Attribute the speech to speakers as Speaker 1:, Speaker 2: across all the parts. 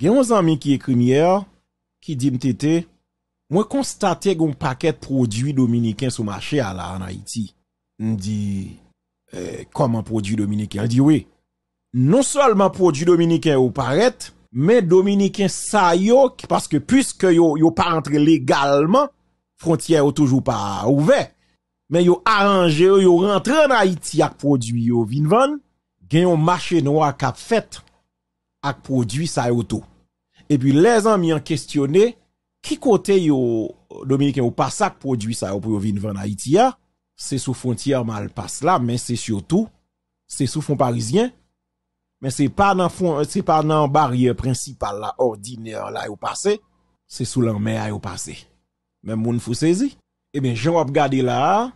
Speaker 1: Gen yon zanmen ki ekrim yer, ki dim tete, mwen konstate gen yon paket prodwi Dominikin sou mache ala an Haiti. Mwen di, e, koman prodwi Dominikin? Mwen di, we, non salman prodwi Dominikin ou paret, men Dominikin sa yo, paske pwiske yo pa rentre legalman, frontiyen ou toujou pa ouve, men yo aranje yo, yo rentre an Haiti ak prodwi yo vinvan, gen yon mache nou ak ap fèt. ak produit ça tout. Et puis les amis en questionné qui côté yo dominicain ou pas ça produit ça pour venir vendre Haïti c'est sous frontière mal passe là mais c'est surtout c'est sous fond parisien mais c'est pas dans fond c'est pas dans barrière principale là ordinaire là au passé c'est sous la mer au passé même moun faut saisi et eh bien j'en regarder là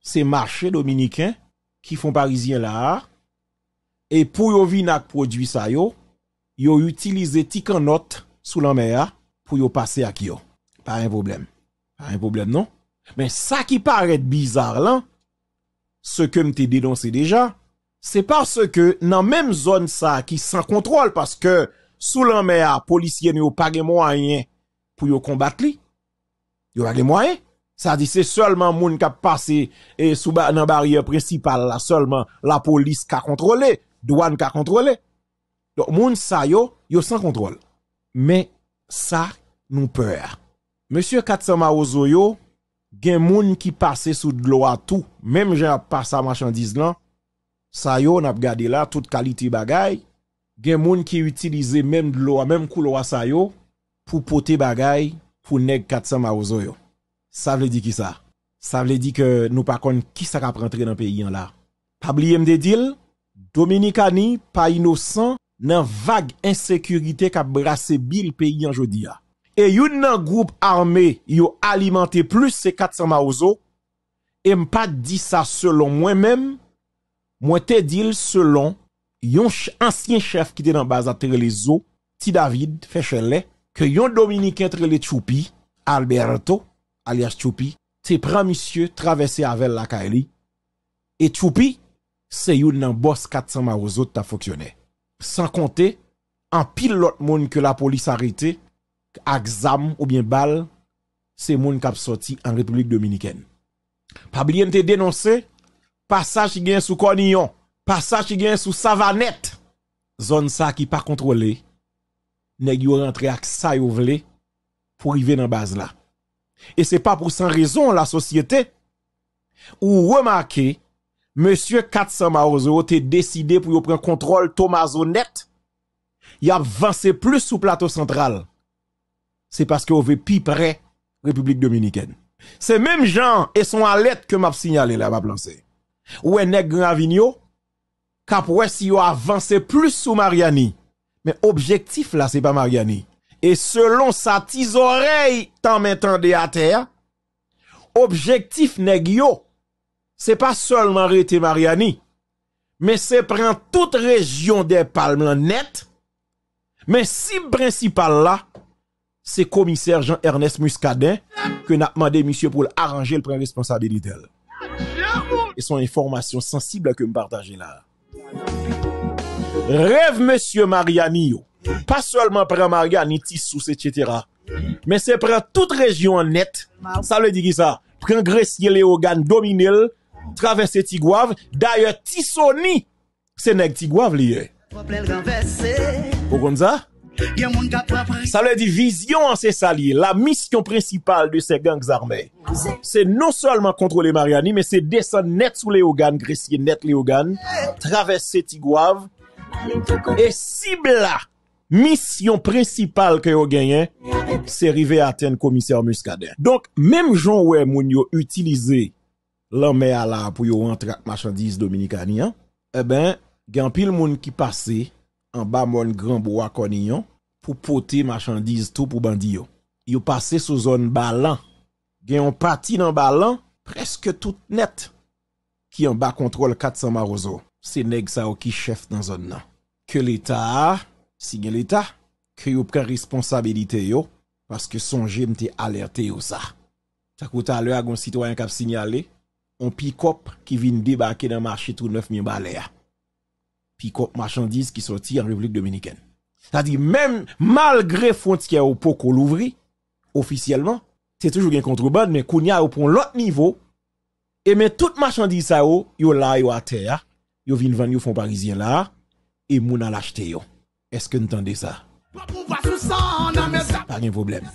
Speaker 1: c'est marché dominicain qui font parisien là et pour yo vin ak produit ça yo yo utilisé note sous la mer pour yo passer à Kio, Pas un problème. Pas un problème, non? Mais ça qui paraît bizarre là, ce que m'te dénoncé déjà, c'est parce que dans même zone ça qui sans contrôle parce que sous la mer, policiers n'ont pas les moyens pour y combattre Ils Yo pas les moyens. Ça dit c'est seulement moun qui passé et sous la barrière principale là seulement la police qui a contrôlé, douane qui a contrôlé. Don moun sa yo, yo san kontrol. Men sa nou per. Monsir Katsama Oso yo, gen moun ki pase sou dlo a tou, menm jen ap pase a machandise nan, sa yo nap gade la, tout kalite bagay, gen moun ki utilize menm dlo a, menm kou lo a sa yo, pou pote bagay, pou neg Katsama Oso yo. Sa vle di ki sa? Sa vle di ke nou pa kon ki sa ka prentre nan peyi an la? Pabliye mde dil, Dominika ni, pa inosan, nan vague insekurite ka brase bil peyi an jodi a. E yon nan goup arme yon alimante plus se katsan ma ouzo, e mpa di sa selon mwen men, mwen te dil selon yon ansyen chef ki te nan baza trele zo, ti David Feshele, ke yon Dominik entrele Tchoupi, Alberto, alias Tchoupi, te pran misye travese avel la kaeli, e Tchoupi se yon nan boss katsan ma ouzo ta foksyone. sans compter en pilote l'autre que la police a arrêté ou bien BAL. c'est monde qui a sorti en République dominicaine Pas bien te dénoncé passage qui gagne sous Cornillon passage qui gagne sous Savanette zone ça qui pas contrôlée nèg yo rentré avec ça yo vle pour arriver dans base là et c'est pas pour sans raison la société ou remarquer Monsie Kat Samaozo te deside pou yo pren kontrol Tomaso net, y ap vansè plus sou plato sentral, se paske yo ve pi pre Republik Dominiken. Se mem jan, e son alet ke map sinyale la map lansè. Ou e neg gravinyo, kap wè si yo avansè plus sou Mariani, men objektif la se pa Mariani, e selon sa tiz orey tan men tende a ter, objektif neg yo, c'est pas seulement arrêter Mariani, mais c'est prendre toute région des palmes net. Mais si principal là, c'est commissaire Jean-Ernest Muscadin que n'a demandé monsieur pour arranger le prendre responsabilité. Et son information sensible que me partager là. Rêve monsieur Mariani Pas seulement prend Mariani Tissous etc. Mais c'est prendre toute région net. Ça veut dire ça? Prend et Léogane Dominel Travesse Tigwav, daye Tisoni se neg Tigwav liye. Pogonza? Sa le di vizyon an se salye, la misyon presipal de se gang zarmè. Se non solman kontrole Mariani, me se desen net sou le Ogane, gresye net le Ogane, travesse Tigwav, e sibla misyon presipal ke Ogane, se rive aten komisèr Muscadè. Donk, mem joun wè moun yo utilize lan mè ala pou yo antrak machandiz dominikani an, e eh ben, gen pil moun ki pase, an ba moun gran bo akon yon, pou pote machandiz tou pou bandi yo. Yo pase sou zon balan. Gen yon pati nan balan, preske tout net, ki an ba kontrol 400 marozon. Se neg sa o ki chef nan zon nan. Ke l'Etat, signe l'Etat, ki yo pren responsabilite yo, paske son jem te alerte yo sa. Tak wouta alè agon sitoyen kap sinyalè, un pick-up qui vient débarquer dans le marché tout neuf mille balles. Pick-up marchandises qui sortit en République dominicaine. C'est-à-dire, même malgré frontière au qu'on ouvrit, officiellement, c'est toujours un contrebande, mais qu'on y a au point l'autre niveau, et mais toute marchandise ça, yo là, yo à terre, yo vin vendre, yo fonds parisien là, et moun a l'acheter Est-ce que vous entendez ça? Pas de problème.